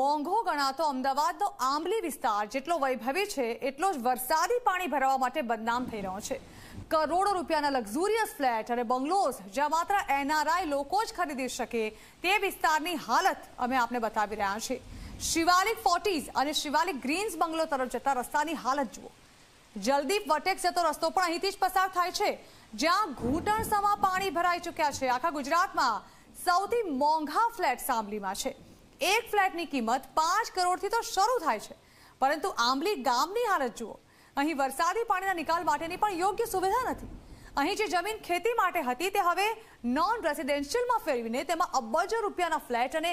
મોંઘો ગણાતો અમદાવાદનો આંબલી વિસ્તાર જેટલો વૈભવી છે એટલો જ વરસાદી પાણી ભરાવા માટે બદનામ થઈ રહ્યો છે કરોડો રૂપિયાના લક્ઝુરિયસ ફ્લેટ અને બંગલોઝ જ્યાં માત્ર એનઆરઆઈ લોકો જ ખરીદી શકે તે વિસ્તારની હાલત અમે આપને બતાવી રહ્યા છીએ શિવાલિક ફોર્ટીઝ અને શિવાલિક ગ્રીન્સ બંગલો તરફ જતા રસ્તાની હાલત જુઓ જલદીપ વટેક જતો રસ્તો પણ અહીંથી જ પસાર થાય છે જ્યાં ઘૂંટણસમાં પાણી ભરાઈ ચૂક્યા છે આખા ગુજરાતમાં સૌથી મોંઘા ફ્લેટ આંબલીમાં છે એક ફ્લેટની કિંમત પાંચ કરોડથી તો શરૂ થાય છે પરંતુ આંબલી ગામની હાલત જુઓ અહીં વરસાદી પાણીના નિકાલ માટેની પણ યોગ્ય સુવિધા નથી અહીં જે જમીન ખેતી માટે હતી તે હવે નોન રેસિડેન્શિયલમાં ફેરવીને તેમાં અબજો રૂપિયાના ફ્લેટ અને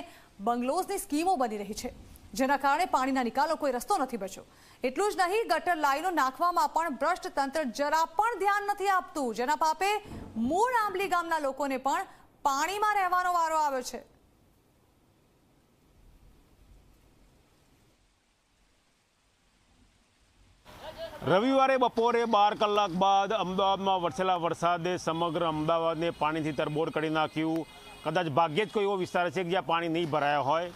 બંગલોઝની સ્કીમો બની રહી છે જેના કારણે પાણીના નિકાલો કોઈ રસ્તો નથી બચ્યો એટલું જ નહીં ગટર લાઈનો નાખવામાં પણ ભ્રષ્ટ તંત્ર જરા પણ ધ્યાન નથી આપતું જેના પાપે મૂળ આંબલી ગામના લોકોને પણ પાણીમાં રહેવાનો વારો આવ્યો છે રવિવારે બપોરે બાર કલાક બાદ અમદાવાદમાં વરસેલા વરસાદે સમગ્ર અમદાવાદને પાણીથી તરબોળ કરી નાખ્યું કદાચ ભાગ્યે જ કોઈ એવો વિસ્તાર છે કે જ્યાં પાણી નહીં ભરાયા હોય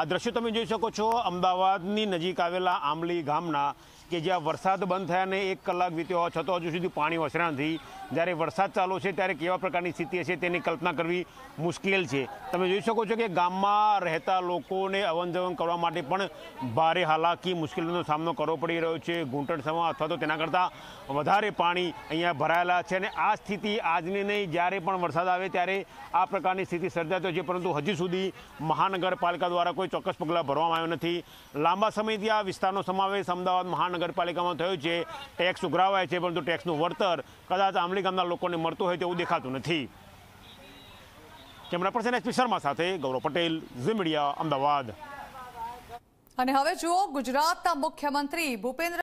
આ દ્રશ્યો તમે જોઈ શકો છો અમદાવાદની નજીક આવેલા આંબલી ગામના કે જ્યાં વરસાદ બંધ થયાને એક કલાક વીત્યો હોવા છતાં હજુ સુધી પાણી ઓસર્યા નથી જ્યારે વરસાદ ચાલુ છે ત્યારે કેવા પ્રકારની સ્થિતિ હશે તેની કલ્પના કરવી મુશ્કેલ છે તમે જોઈ શકો છો કે ગામમાં રહેતા લોકોને અવનજવન કરવા માટે પણ ભારે હાલાકી મુશ્કેલીનો સામનો કરવો પડી રહ્યો છે ઘૂંટણ ઘૂંટણસમાં અથવા તો તેના કરતાં વધારે પાણી અહીંયા ભરાયેલા છે અને આ સ્થિતિ આજની નહીં જ્યારે પણ વરસાદ આવે ત્યારે આ પ્રકારની સ્થિતિ સર્જાતી હોય છે પરંતુ હજી સુધી મહાનગરપાલિકા દ્વારા કોઈ કોઈ ચોક્કસ પગલાં ભરવામાં આવ્યું નથી લાંબા સમયથી આ વિસ્તારનો સમાવેશ અમદાવાદ મહાનગરપાલિકામાં થયો છે ટેક્સ ઉઘરાવાય છે પરંતુ ટેક્સનું વળતર કદાચ આંબલી ગામના લોકોને મળતું હોય તેવું દેખાતું નથી કેમેરા પર્સન એસપી શર્મા સાથે ગૌરવ પટેલ ઝી મીડિયા અમદાવાદ અને હવે જુઓ ગુજરાતના મુખ્યમંત્રી ભૂપેન્દ્ર